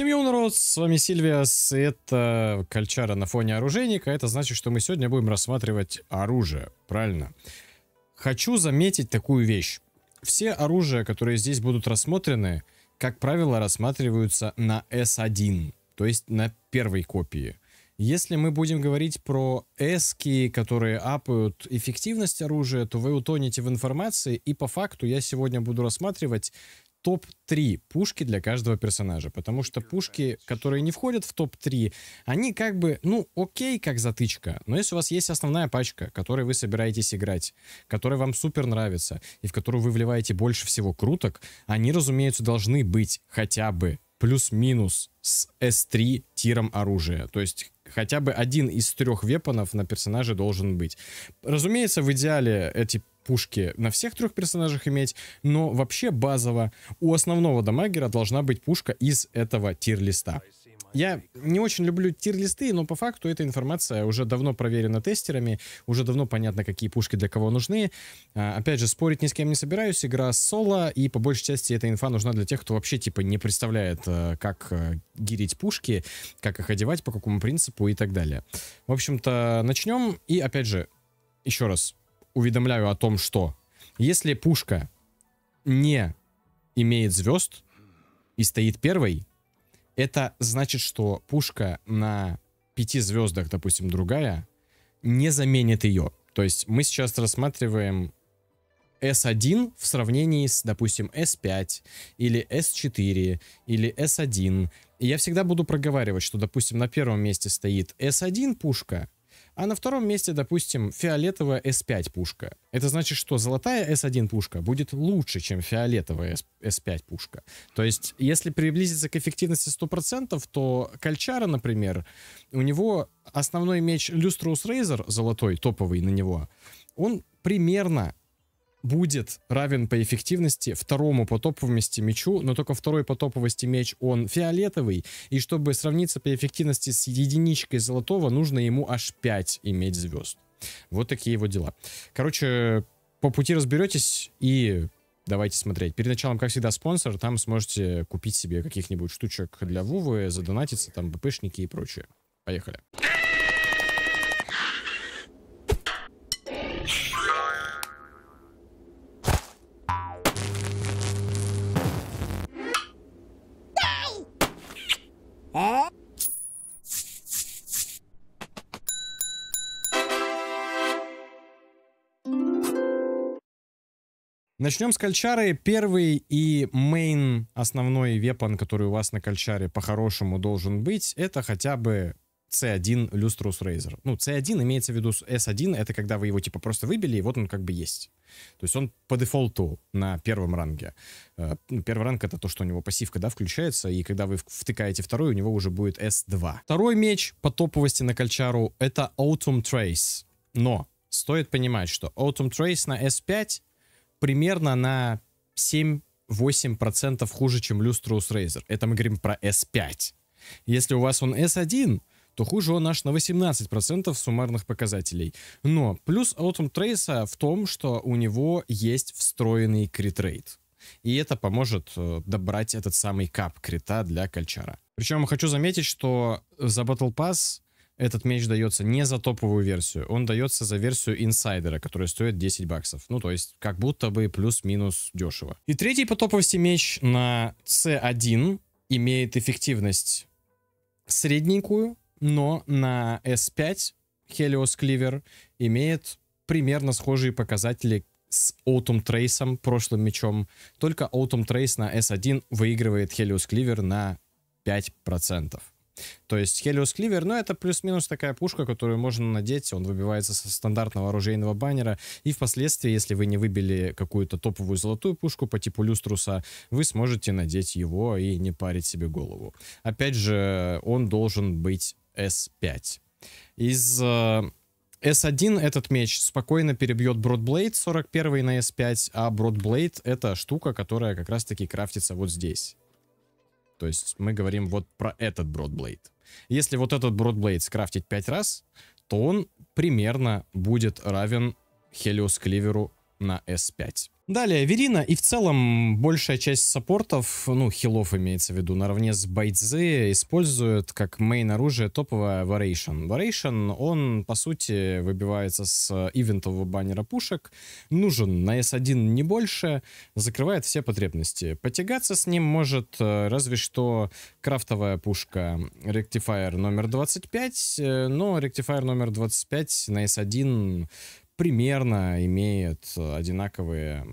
Всем юнрос, с вами Сильвиас, это Кольчара на фоне оружейника, это значит, что мы сегодня будем рассматривать оружие, правильно? Хочу заметить такую вещь. Все оружия, которые здесь будут рассмотрены, как правило, рассматриваются на S1, то есть на первой копии. Если мы будем говорить про эски, которые апают эффективность оружия, то вы утонете в информации, и по факту я сегодня буду рассматривать топ-3 пушки для каждого персонажа, потому что пушки, которые не входят в топ-3, они как бы, ну, окей, как затычка, но если у вас есть основная пачка, которой вы собираетесь играть, которая вам супер нравится и в которую вы вливаете больше всего круток, они, разумеется, должны быть хотя бы плюс-минус с S3 тиром оружия. То есть хотя бы один из трех вепонов на персонаже должен быть. Разумеется, в идеале эти пушки на всех трех персонажах иметь, но вообще базово у основного дамагера должна быть пушка из этого тир-листа. Я не очень люблю тир-листы, но по факту эта информация уже давно проверена тестерами, уже давно понятно, какие пушки для кого нужны. А, опять же, спорить ни с кем не собираюсь, игра соло, и по большей части эта инфа нужна для тех, кто вообще типа не представляет, э, как э, гирить пушки, как их одевать, по какому принципу и так далее. В общем-то, начнем, и опять же, еще раз, уведомляю о том, что если пушка не имеет звезд и стоит первой, это значит, что пушка на пяти звездах, допустим, другая, не заменит ее. То есть мы сейчас рассматриваем S1 в сравнении с, допустим, S5 или S4 или S1. И я всегда буду проговаривать, что, допустим, на первом месте стоит S1 пушка, а на втором месте, допустим, фиолетовая S5 пушка. Это значит, что золотая S1 пушка будет лучше, чем фиолетовая S5 пушка. То есть, если приблизиться к эффективности 100%, то Кольчара, например, у него основной меч Люструус Рейзер, золотой, топовый на него, он примерно будет равен по эффективности второму по топовости мячу, но только второй по топовости меч он фиолетовый, и чтобы сравниться по эффективности с единичкой золотого, нужно ему аж 5 иметь звезд. Вот такие его дела. Короче, по пути разберетесь и давайте смотреть. Перед началом, как всегда, спонсор, там сможете купить себе каких-нибудь штучек для Вувы, задонатиться, там БПшники и прочее. Поехали. Начнем с кальчары. Первый и мейн основной вепан, который у вас на кальчаре по-хорошему должен быть, это хотя бы C1 Lustrous Razer. Ну, C1 имеется в виду S1, это когда вы его типа просто выбили, и вот он как бы есть. То есть он по дефолту на первом ранге. Э, ну, первый ранг это то, что у него пассивка, да, включается, и когда вы втыкаете второй, у него уже будет S2. Второй меч по топовости на кольчару это Autumn Trace. Но стоит понимать, что Autumn Trace на S5 примерно на 7-8% хуже, чем люструус Razer. Это мы говорим про S5. Если у вас он S1, то хуже он аж на 18% суммарных показателей. Но плюс Autumn Trace в том, что у него есть встроенный критрейт. И это поможет э, добрать этот самый кап крита для кольчара. Причем хочу заметить, что за Battle Pass этот меч дается не за топовую версию, он дается за версию инсайдера, которая стоит 10 баксов. Ну, то есть, как будто бы плюс-минус дешево. И третий по топовости меч на C1 имеет эффективность средненькую, но на S5 Helios Cleaver имеет примерно схожие показатели с Autumn Trace, прошлым мечом. Только Autumn Trace на S1 выигрывает Helios Cleaver на 5%. То есть Helios Cleaver, ну, это плюс-минус такая пушка, которую можно надеть, он выбивается со стандартного оружейного баннера, и впоследствии, если вы не выбили какую-то топовую золотую пушку по типу люструса, вы сможете надеть его и не парить себе голову. Опять же, он должен быть S5. Из S1 э, этот меч спокойно перебьет Бродблейд 41 на S5, а Бродблейд это штука, которая как раз таки крафтится вот здесь. То есть мы говорим вот про этот бродблейд. Если вот этот бродблейд скрафтить 5 раз, то он примерно будет равен Хелиос Кливеру на S5. Далее, Верина и в целом большая часть саппортов, ну, хилов имеется в виду, наравне с Байдзе, используют как мейн-оружие топовое Variation. Variation, он, по сути, выбивается с ивентового баннера пушек, нужен на S1 не больше, закрывает все потребности. Потягаться с ним может э, разве что крафтовая пушка Rectifier номер 25, э, но Rectifier номер 25 на S1 примерно имеет э, одинаковые,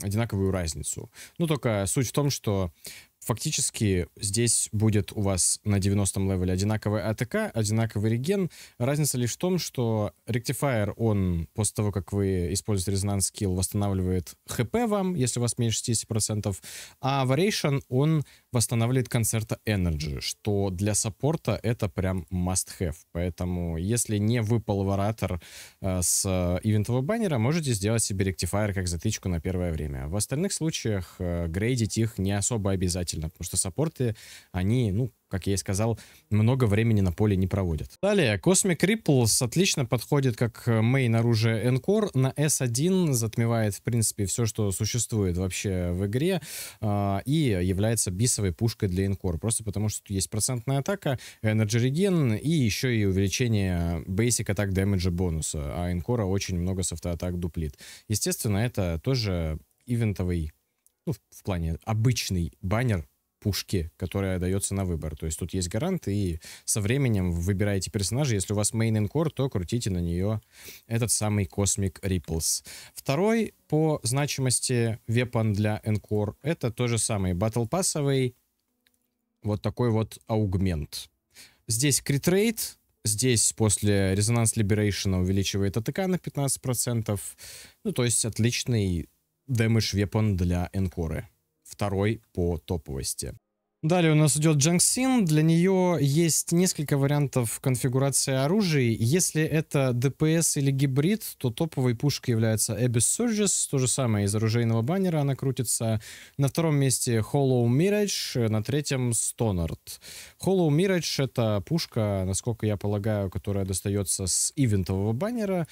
одинаковую разницу. Ну, только суть в том, что фактически здесь будет у вас на 90-м левеле одинаковый АТК, одинаковый реген. Разница лишь в том, что ректифайер, он после того, как вы используете резонанс скилл, восстанавливает ХП вам, если у вас меньше 60%, а Variation, он восстанавливает концерта Energy, что для саппорта это прям must-have. Поэтому если не выпал воратор э, с э, ивентового баннера, можете сделать себе ректифайер как затычку на первое время. В остальных случаях э, грейдить их не особо обязательно, потому что саппорты, они, ну, как я и сказал, много времени на поле не проводят. Далее, Cosmic Ripples отлично подходит как мейн э, оружие Encore. На S1 затмевает, в принципе, все, что существует вообще в игре, а, и является бисовой пушкой для Encore. Просто потому, что есть процентная атака, Energy Regen и еще и увеличение Basic Attack Damage бонуса, а Encore очень много софт-атак дуплит. Естественно, это тоже ивентовый ну, в плане обычный баннер пушки, которая дается на выбор. То есть тут есть гарант, и со временем выбираете персонажа. Если у вас main инкор, то крутите на нее этот самый Cosmic Ripples. Второй по значимости вепан для энкор — это то же самое, батл-пассовый вот такой вот аугмент. Здесь критрейт, здесь после резонанс либерейшена увеличивает АТК на 15%. Ну, то есть отличный дэмэдж вепан для энкоры второй по топовости. Далее у нас идет Джанксин. Для нее есть несколько вариантов конфигурации оружия. Если это ДПС или гибрид, то топовой пушкой является Abyss Surges. То же самое из оружейного баннера она крутится. На втором месте Hollow Mirage, на третьем Stonard. Hollow Mirage — это пушка, насколько я полагаю, которая достается с ивентового баннера.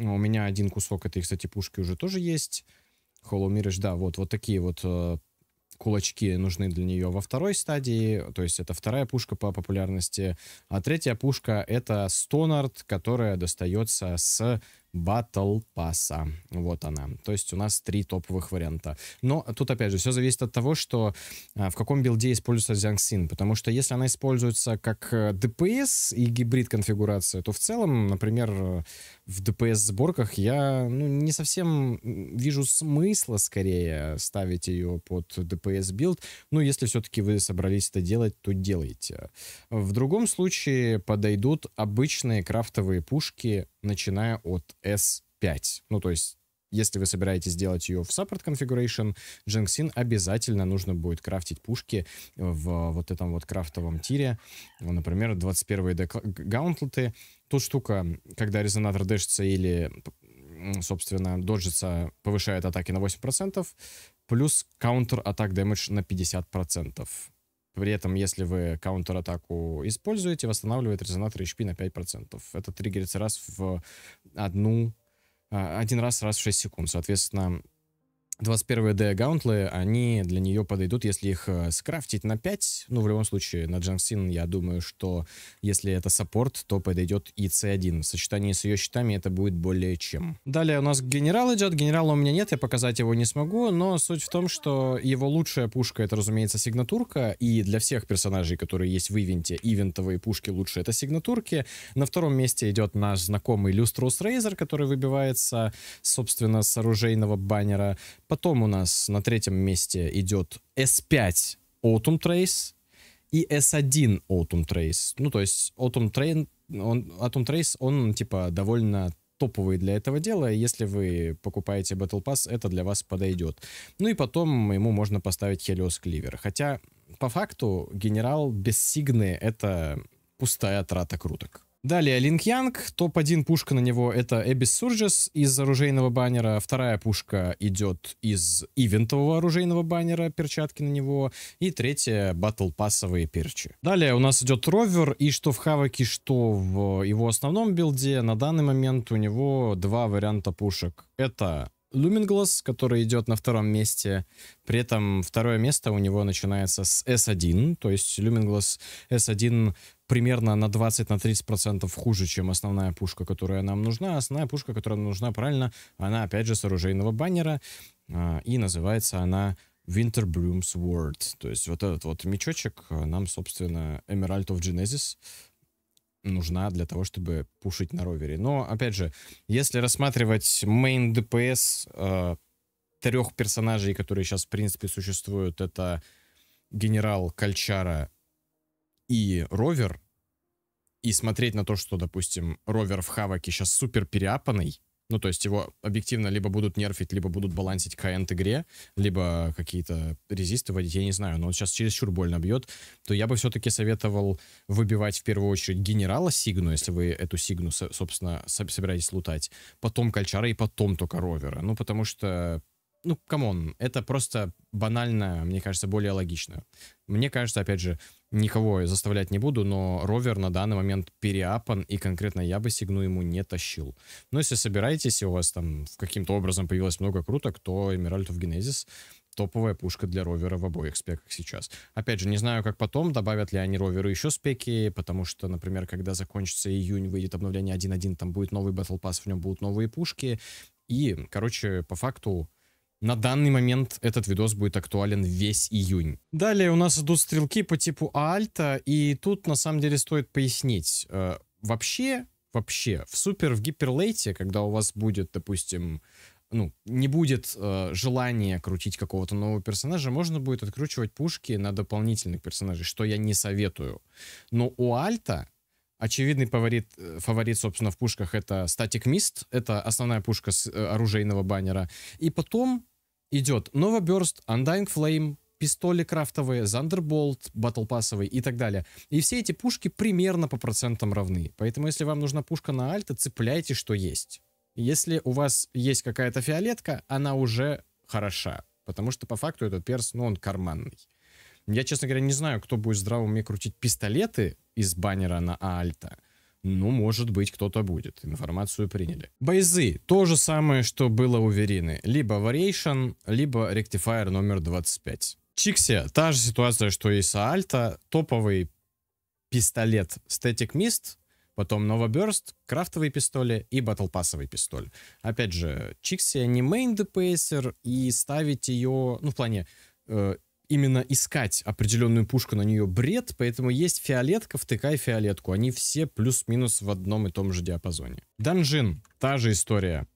У меня один кусок этой, кстати, пушки уже тоже есть. Hollow Mirage, да, вот, вот такие вот э, кулачки нужны для нее во второй стадии, то есть это вторая пушка по популярности, а третья пушка — это стонард, которая достается с Battle Pass. Вот она. То есть у нас три топовых варианта. Но тут, опять же, все зависит от того, что э, в каком билде используется Zhang потому что если она используется как DPS э, и гибрид конфигурация, то в целом, например, э, в DPS-сборках я ну, не совсем вижу смысла скорее ставить ее под DPS-билд. Но ну, если все-таки вы собрались это делать, то делайте. В другом случае подойдут обычные крафтовые пушки начиная от S5. Ну, то есть если вы собираетесь сделать ее в Support Configuration, Jinxin обязательно нужно будет крафтить пушки в вот этом вот крафтовом тире. Например, 21-е гаунтлеты. Тут штука, когда резонатор дэшится или, собственно, доджится, повышает атаки на 8%, плюс counter атак damage на 50%. При этом, если вы каунтер-атаку используете, восстанавливает резонатор HP на 5%. Это триггерится раз в одну, а, один раз раз в 6 секунд. Соответственно, 21D гаунтлы, они для нее подойдут, если их э, скрафтить на 5. Ну, в любом случае, на Джансин, я думаю, что если это саппорт, то подойдет и C1. В сочетании с ее щитами это будет более чем. Далее у нас генерал идет. Генерала у меня нет, я показать его не смогу, но суть в том, что его лучшая пушка это, разумеется, сигнатурка. И для всех персонажей, которые есть в ивенте, ивентовые пушки лучше это сигнатурки. На втором месте идет наш знакомый Люструс Рейзер, который выбивается, собственно, с оружейного баннера. Потом у нас на третьем месте идет S5 Autumn Trace и S1 Autumn Trace. Ну, то есть Autumn, Train, он, Autumn Trace, он, типа, довольно топовый для этого дела. Если вы покупаете Battle Pass, это для вас подойдет. Ну и потом ему можно поставить Helios Cleaver. Хотя, по факту, генерал без сигны — это пустая трата круток. Далее Линк Янг, топ-1 пушка на него это Эбис Сурджес из оружейного баннера, вторая пушка идет из ивентового оружейного баннера, перчатки на него, и третья батл пассовые перчи. Далее у нас идет Ровер, и что в Хаваке, что в его основном билде, на данный момент у него два варианта пушек. Это Lumingless, который идет на втором месте. При этом второе место у него начинается с S1, то есть Lumingless S1 примерно на 20-30% на хуже, чем основная пушка, которая нам нужна. Основная пушка, которая нам нужна правильно, она опять же с оружейного баннера, а, и называется она Winter Brooms Word. То есть вот этот вот мечочек а, нам, собственно, Emerald of Genesis нужна для того, чтобы пушить на ровере. Но, опять же, если рассматривать мейн ДПС э, трех персонажей, которые сейчас, в принципе, существуют, это генерал Кальчара и ровер, и смотреть на то, что, допустим, ровер в Хаваке сейчас супер переапанный, ну, то есть его объективно либо будут нерфить, либо будут балансить к игре, либо какие-то резисты вводить, я не знаю, но он сейчас чересчур больно бьет, то я бы все-таки советовал выбивать в первую очередь генерала Сигну, если вы эту Сигну, собственно, собираетесь лутать, потом Кальчара и потом только Ровера. Ну, потому что ну, камон, это просто банально, мне кажется, более логично. Мне кажется, опять же, Никого заставлять не буду, но ровер на данный момент переапан, и конкретно я бы сигну ему не тащил. Но если собираетесь, и у вас там каким-то образом появилось много круток, то Эмеральд в Генезис топовая пушка для ровера в обоих спеках сейчас. Опять же, не знаю, как потом, добавят ли они роверу еще спеки, потому что, например, когда закончится июнь, выйдет обновление 1.1, там будет новый Battle Pass, в нем будут новые пушки. И, короче, по факту на данный момент этот видос будет актуален весь июнь. Далее у нас идут стрелки по типу Альта, и тут на самом деле стоит пояснить. Э, вообще, вообще, в супер, в гиперлейте, когда у вас будет, допустим, ну, не будет э, желания крутить какого-то нового персонажа, можно будет откручивать пушки на дополнительных персонажей, что я не советую. Но у Альта очевидный фаворит, э, фаворит, собственно, в пушках это Static Mist, это основная пушка с э, оружейного баннера. И потом идет Новоберст, Undying Flame, пистоли крафтовые, Зандерболт, батлпассовый и так далее. И все эти пушки примерно по процентам равны. Поэтому, если вам нужна пушка на альта, цепляйте, что есть. Если у вас есть какая-то фиолетка, она уже хороша. Потому что по факту этот перс, ну, он карманный. Я, честно говоря, не знаю, кто будет здраво мне крутить пистолеты из баннера на альта. Ну, может быть, кто-то будет. Информацию приняли. Байзы. То же самое, что было у Верины. Либо Variation, либо Rectifier номер 25. Чикси. Та же ситуация, что и Саальта. Топовый пистолет Static Mist, потом Новоберст, крафтовый пистоли и батлпассовый пистоль. Опять же, Чикси не мейн депейсер, и ставить ее, ну, в плане, э, именно искать определенную пушку, на нее бред, поэтому есть фиолетка, втыкай фиолетку. Они все плюс-минус в одном и том же диапазоне. Данжин, та же история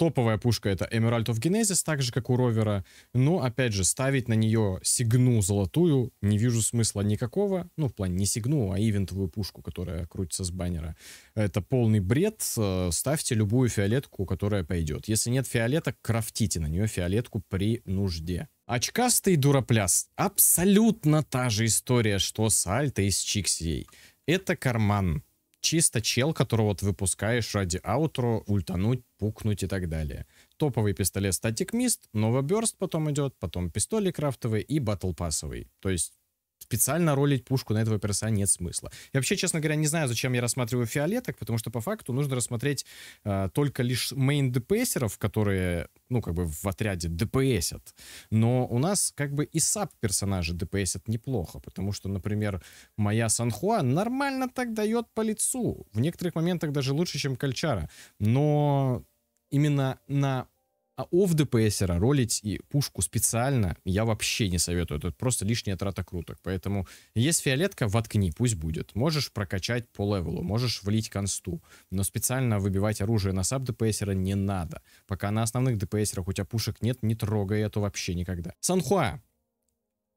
топовая пушка это Emerald of Genesis, так же, как у ровера. Но, опять же, ставить на нее сигну золотую не вижу смысла никакого. Ну, в плане не сигну, а ивентовую пушку, которая крутится с баннера. Это полный бред. Э, ставьте любую фиолетку, которая пойдет. Если нет фиолеток, крафтите на нее фиолетку при нужде. Очкастый дуропляс. Абсолютно та же история, что с Альта и с Чиксией. Это карман чисто чел, которого вот выпускаешь ради аутро, ультануть, пукнуть и так далее. Топовый пистолет Static Mist, новоберст потом идет, потом пистоли крафтовый и батл пассовый. То есть специально ролить пушку на этого перса нет смысла. Я вообще, честно говоря, не знаю, зачем я рассматриваю фиолеток, потому что по факту нужно рассмотреть э, только лишь мейн дпсеров, которые, ну, как бы в отряде дпсят. Но у нас как бы и саб персонажи дпсят неплохо, потому что, например, моя Санхуа нормально так дает по лицу. В некоторых моментах даже лучше, чем Кальчара. Но именно на а оф DPS ролить и пушку специально я вообще не советую. Это просто лишняя трата круток. Поэтому есть фиолетка, воткни, пусть будет. Можешь прокачать по левелу, можешь влить консту. Но специально выбивать оружие на саб DPS не надо. Пока на основных дпсерах, у тебя пушек нет, не трогай это вообще никогда. Санхуа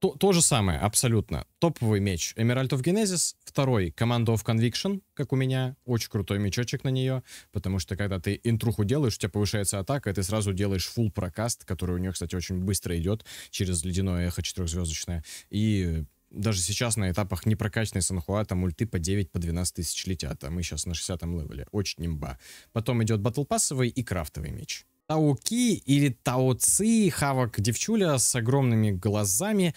то, то же самое, абсолютно. Топовый меч Emerald of Genesis, второй Command of Conviction, как у меня. Очень крутой мечочек на нее, потому что когда ты интруху делаешь, у тебя повышается атака, и ты сразу делаешь full прокаст, который у нее, кстати, очень быстро идет через ледяное эхо четырехзвездочное. И даже сейчас на этапах непрокачанной Санхуа там ульты по 9, по 12 тысяч летят, а мы сейчас на 60-м левеле. Очень имба. Потом идет батлпассовый и крафтовый меч. Тауки или Тауци, Хавок девчуля с огромными глазами.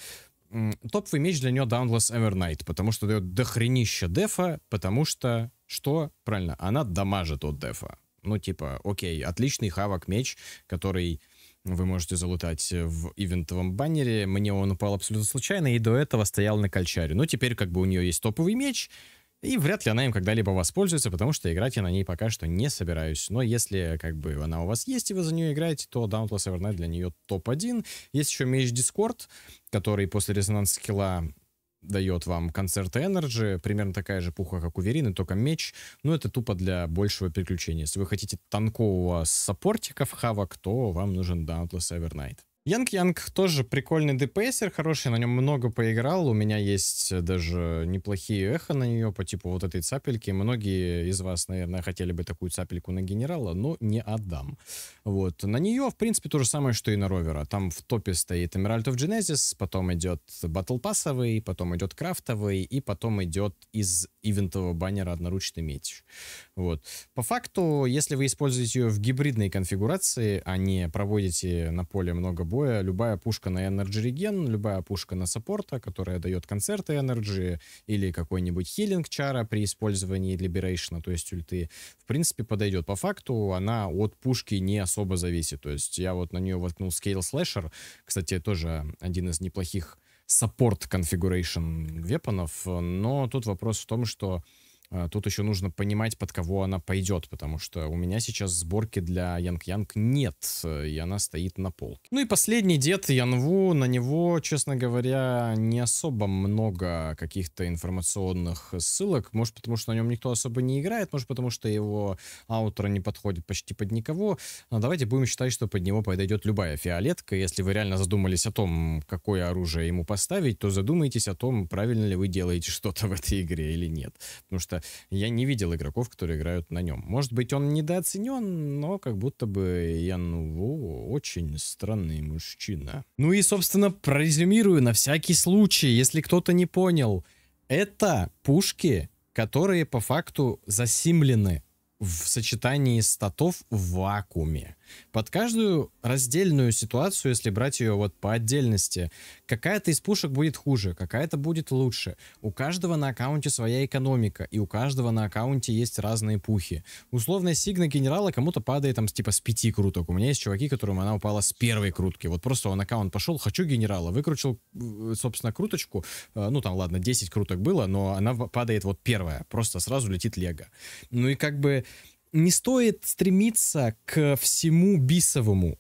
Топовый меч для нее Dauntless Evernight, потому что дает дохренища дефа, потому что, что? Правильно, она дамажит от дефа. Ну, типа, окей, отличный Хавок меч, который вы можете залутать в ивентовом баннере. Мне он упал абсолютно случайно, и до этого стоял на кольчаре. Но ну, теперь как бы у нее есть топовый меч, и вряд ли она им когда-либо воспользуется, потому что играть я на ней пока что не собираюсь. Но если как бы она у вас есть и вы за нее играете, то Dauntless Evernight для нее топ-1. Есть еще меч Discord, который после резонанс скилла дает вам концерт Energy, примерно такая же пуха, как у Верины, только меч. Но это тупо для большего приключения. Если вы хотите танкового саппортика в хавок, то вам нужен Dauntless Evernight. Янг Янг тоже прикольный ДПСер, хороший, на нем много поиграл. У меня есть э, даже неплохие эхо на нее по типу вот этой цапельки. Многие из вас, наверное, хотели бы такую цапельку на генерала, но не отдам. Вот. На нее, в принципе, то же самое, что и на ровера. Там в топе стоит Emerald of Genesis, потом идет батл пассовый, потом идет крафтовый, и потом идет из ивентового баннера одноручный меч. Вот. По факту, если вы используете ее в гибридной конфигурации, а не проводите на поле много любое, любая пушка на Energy Regen, любая пушка на саппорта, которая дает концерты Energy или какой-нибудь хилинг чара при использовании Liberation, то есть ульты, в принципе, подойдет. По факту она от пушки не особо зависит. То есть я вот на нее воткнул Scale Slasher, кстати, тоже один из неплохих саппорт configuration вепонов, но тут вопрос в том, что а, тут еще нужно понимать, под кого она пойдет, потому что у меня сейчас сборки для Янг Янг нет, э, и она стоит на полке. Ну и последний дед Янву, на него, честно говоря, не особо много каких-то информационных ссылок. Может, потому что на нем никто особо не играет, может, потому что его аутро не подходит почти под никого. Но давайте будем считать, что под него подойдет любая фиолетка. Если вы реально задумались о том, какое оружие ему поставить, то задумайтесь о том, правильно ли вы делаете что-то в этой игре или нет. Потому что что я не видел игроков, которые играют на нем. Может быть, он недооценен, но как будто бы Ян Ву очень странный мужчина. Ну и, собственно, прорезюмирую на всякий случай, если кто-то не понял. Это пушки, которые по факту засимлены в сочетании статов в вакууме. Под каждую раздельную ситуацию, если брать ее вот по отдельности, какая-то из пушек будет хуже, какая-то будет лучше. У каждого на аккаунте своя экономика, и у каждого на аккаунте есть разные пухи. Условная сигна генерала кому-то падает там типа с пяти круток. У меня есть чуваки, которым она упала с первой крутки. Вот просто он аккаунт пошел, хочу генерала, выкрутил, э, собственно, круточку. Э, ну там, ладно, 10 круток было, но она падает вот первая. Просто сразу летит лего. Ну и как бы не стоит стремиться к всему бисовому.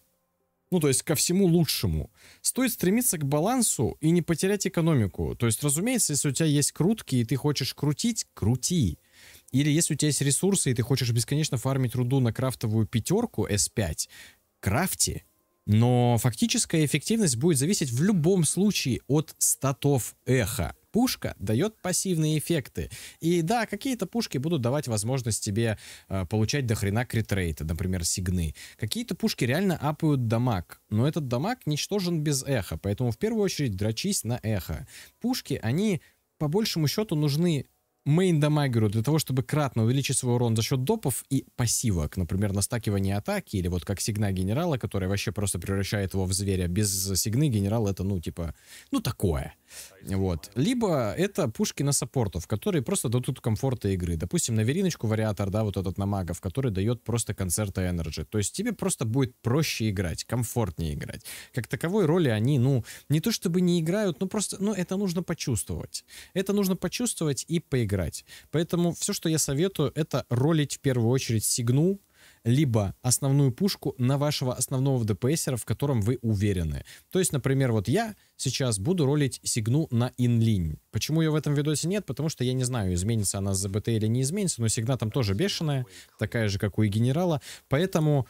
Ну, то есть ко всему лучшему. Стоит стремиться к балансу и не потерять экономику. То есть, разумеется, если у тебя есть крутки и ты хочешь крутить, крути. Или если у тебя есть ресурсы и ты хочешь бесконечно фармить руду на крафтовую пятерку S5, крафти. Но фактическая эффективность будет зависеть в любом случае от статов эха пушка дает пассивные эффекты. И да, какие-то пушки будут давать возможность тебе э, получать дохрена критрейта, например, сигны. Какие-то пушки реально апают дамаг, но этот дамаг ничтожен без эха, поэтому в первую очередь дрочись на эхо. Пушки, они по большему счету нужны мейн-дамагеру для того, чтобы кратно увеличить свой урон за счет допов и пассивок, например, настакивание атаки или вот как сигна генерала, которая вообще просто превращает его в зверя. Без сигны генерал это, ну, типа, ну, такое. Вот. Либо это пушки на саппортов, которые просто дадут комфорта игры. Допустим, на вериночку вариатор, да, вот этот на магов, который дает просто концерта энерджи. То есть тебе просто будет проще играть, комфортнее играть. Как таковой роли они, ну, не то чтобы не играют, ну просто, ну, это нужно почувствовать. Это нужно почувствовать и поиграть играть. Поэтому все, что я советую, это ролить в первую очередь сигну, либо основную пушку на вашего основного ДПСера, в котором вы уверены. То есть, например, вот я сейчас буду ролить сигну на инлинь. Почему ее в этом видосе нет? Потому что я не знаю, изменится она за БТ или не изменится, но сигна там тоже бешеная, такая же, как у и генерала. Поэтому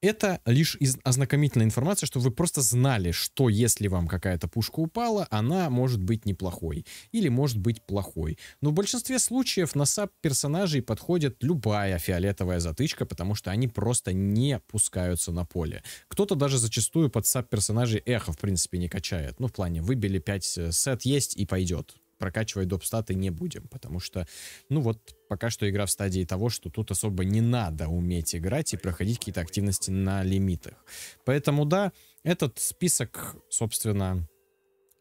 это лишь из ознакомительная информация, чтобы вы просто знали, что если вам какая-то пушка упала, она может быть неплохой или может быть плохой. Но в большинстве случаев на сап персонажей подходит любая фиолетовая затычка, потому что они просто не пускаются на поле. Кто-то даже зачастую под сап персонажей эхо в принципе не качает. Ну, в плане выбили 5 э, сет есть и пойдет прокачивать доп статы не будем, потому что, ну вот, пока что игра в стадии того, что тут особо не надо уметь играть и проходить какие-то активности на лимитах. Поэтому да, этот список, собственно,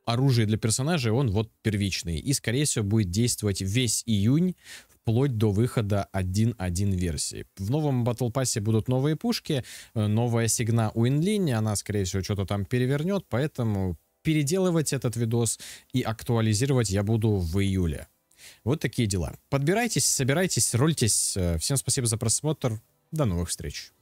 оружия для персонажей, он вот первичный. И, скорее всего, будет действовать весь июнь, вплоть до выхода 1.1 версии. В новом Battle Pass будут новые пушки, э, новая сигна у Инлини, она, скорее всего, что-то там перевернет, поэтому переделывать этот видос и актуализировать я буду в июле. Вот такие дела. Подбирайтесь, собирайтесь, рольтесь. Всем спасибо за просмотр. До новых встреч.